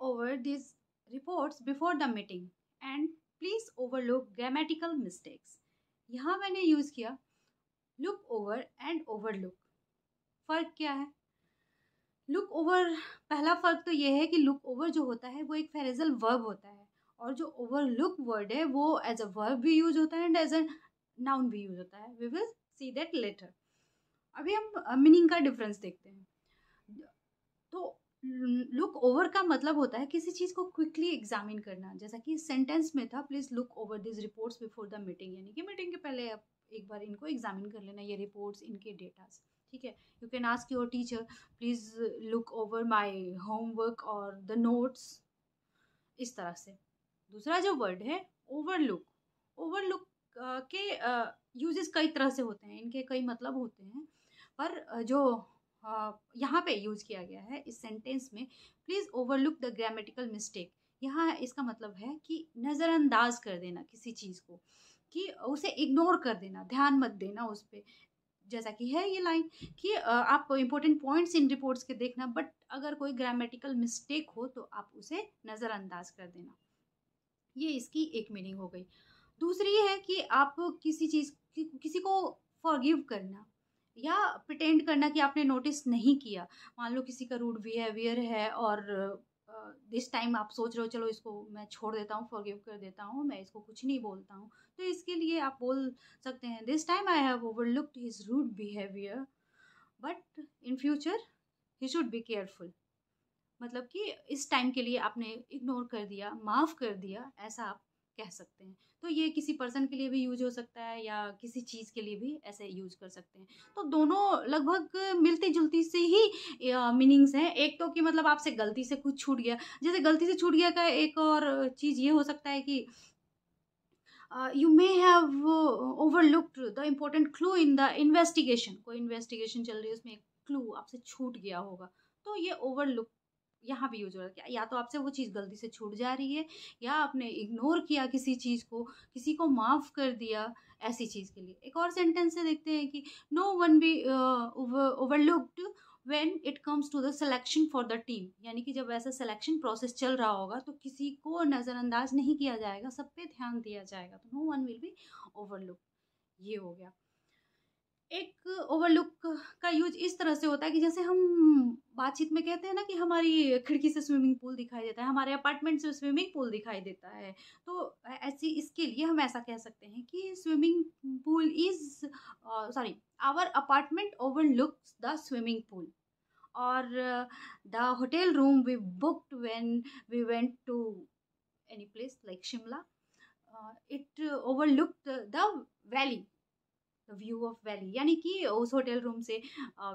over these reports before the meeting and please overlook grammatical mistakes. यहाँ मैंने use किया look over and overlook फ़र्क क्या है look over पहला फ़र्क तो यह है कि look over जो होता है वो एक फेरेजल verb होता है और जो overlook word है वो as a verb भी use होता है and as a noun भी use होता है we will see that later अभी हम मीनिंग का डिफरेंस देखते हैं तो लुक ओवर का मतलब होता है किसी चीज़ को क्विकली एग्जामिन करना जैसा कि सेंटेंस में था please look over this reports before the meeting यानी कि मीटिंग के पहले आप एक बार इनको एग्जामिन कर लेना ये रिपोर्ट्स इनके डेटास ठीक है you can ask your teacher please look over my homework और द नोट्स इस तरह से दूसरा जो वर्ड है ओवरलुक ओवरलुक के यूजेस कई तरह से होते हैं इनके कई मतलब होते हैं पर जो यहाँ पे यूज किया गया है इस सेंटेंस में please overlook the grammatical mistake यहाँ इसका मतलब है कि नज़रअंदाज कर देना किसी चीज़ को कि उसे इग्नोर कर देना ध्यान मत देना उस पर जैसा कि है ये लाइन कि आप इम्पोर्टेंट पॉइंट्स इन रिपोर्ट्स के देखना बट अगर कोई ग्रामेटिकल मिस्टेक हो तो आप उसे नज़रअंदाज कर देना ये इसकी एक मीनिंग हो गई दूसरी है कि आप किसी चीज़ किसी को फॉरगिव करना या प्रटेंड करना कि आपने नोटिस नहीं किया मान लो किसी का रूड बिहेवियर है और दिस टाइम आप सोच रहे हो चलो इसको मैं छोड़ देता हूँ फॉरगिव कर देता हूँ मैं इसको कुछ नहीं बोलता हूँ तो इसके लिए आप बोल सकते हैं this time I have overlooked his rude behaviour but in future he should be careful मतलब कि इस टाइम के लिए आपने इग्नोर कर दिया माफ़ कर दिया ऐसा आप कह सकते हैं तो ये किसी पर्सन के लिए भी यूज हो सकता है या किसी चीज़ के लिए भी ऐसे यूज कर सकते हैं तो दोनों लगभग मिलती जुलती से ही मीनिंग्स हैं एक तो कि मतलब आपसे गलती से कुछ छूट गया जैसे गलती से छूट गया का एक और चीज़ ये हो सकता है कि you may have overlooked the important clue in the investigation कोई इन्वेस्टिगेशन चल रही है उसमें एक क्लू आपसे छूट गया होगा तो ये ओवरलुक यहाँ भी यूज हो रहा है या तो आपसे वो चीज़ गलती से छूट जा रही है या आपने इग्नोर किया किसी चीज़ को किसी को माफ़ कर दिया ऐसी चीज़ के लिए एक और सेंटेंस से देखते हैं कि no one be overlooked when it comes to the selection for the team यानी कि जब ऐसा सेलेक्शन प्रोसेस चल रहा होगा तो किसी को नज़रअंदाज नहीं किया जाएगा सब पे ध्यान दिया जाएगा तो no one will be overlook ये हो गया एक ओवरलुक का यूज इस तरह से होता है कि जैसे हम बातचीत में कहते हैं ना कि हमारी खिड़की से स्विमिंग पूल दिखाई देता है हमारे अपार्टमेंट से स्विमिंग पूल दिखाई देता है तो ऐसी इसके लिए हम ऐसा कह सकते हैं कि swimming pool is sorry our apartment overlooks the swimming pool और the hotel room we booked when we went to any place like Shimla it overlook the valley view of valley यानी कि उस hotel room से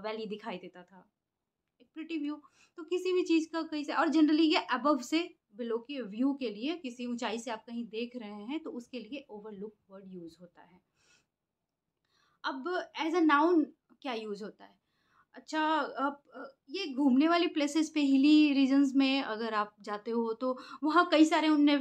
valley दिखाई देता था एक pretty view तो किसी भी चीज़ का कहीं से और जनरली ये अबव से बिलो के व्यू के लिए किसी ऊंचाई से आप कहीं देख रहे हैं तो उसके लिए ओवरलुक वर्ड यूज़ होता है अब एज अ नाउन क्या यूज़ होता है अच्छा आप ये घूमने वाली प्लेसेस पे हिली रीजन्स में अगर आप जाते हो तो वहाँ कई सारे उनने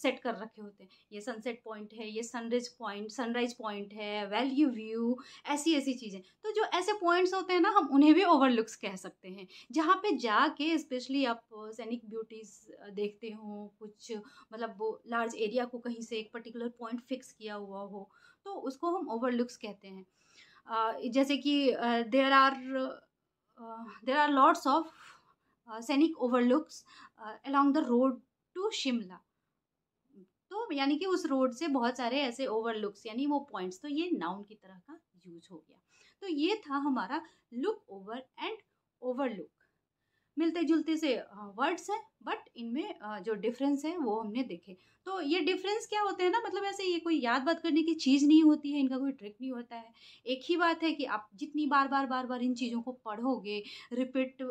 सेट कर रखे होते हैं ये सनसेट पॉइंट है ये सनराइज पॉइंट सनराइज पॉइंट है वैल्यू व्यू ऐसी ऐसी चीज़ें तो जो ऐसे पॉइंट्स होते हैं ना हम उन्हें भी ओवरलुक्स कह सकते हैं जहाँ पे जाके स्पेशली आप सैनिक ब्यूटीज़ देखते हो कुछ मतलब वो लार्ज एरिया को कहीं से एक पर्टिकुलर पॉइंट फिक्स किया हुआ हो तो उसको हम ओवरलुक्स कहते हैं जैसे कि there are there are lots of scenic overlooks along the road to Shimla तो यानी कि उस रोड से बहुत सारे ऐसे ओवरलुक्स यानी वो पॉइंट्स तो ये नाउन की तरह का यूज हो गया तो ये था हमारा लुक ओवर एंड ओवरलुक मिलते जुलते से वर्ड्स हैं बट इनमें जो डिफरेंस है वो हमने देखे तो ये डिफरेंस क्या होते हैं ना मतलब ऐसे ये कोई याद बात करने की चीज़ नहीं होती है इनका कोई ट्रिक नहीं होता है एक ही बात है कि आप जितनी बार बार बार बार इन चीज़ों को पढ़ोगे रिपीट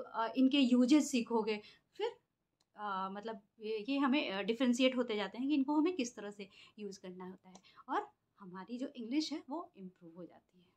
इनके यूजेस सीखोगे फिर आ, मतलब ये हमें डिफ्रेंशिएट होते जाते हैं कि इनको हमें किस तरह से यूज़ करना होता है और हमारी जो इंग्लिश है वो इम्प्रूव हो जाती है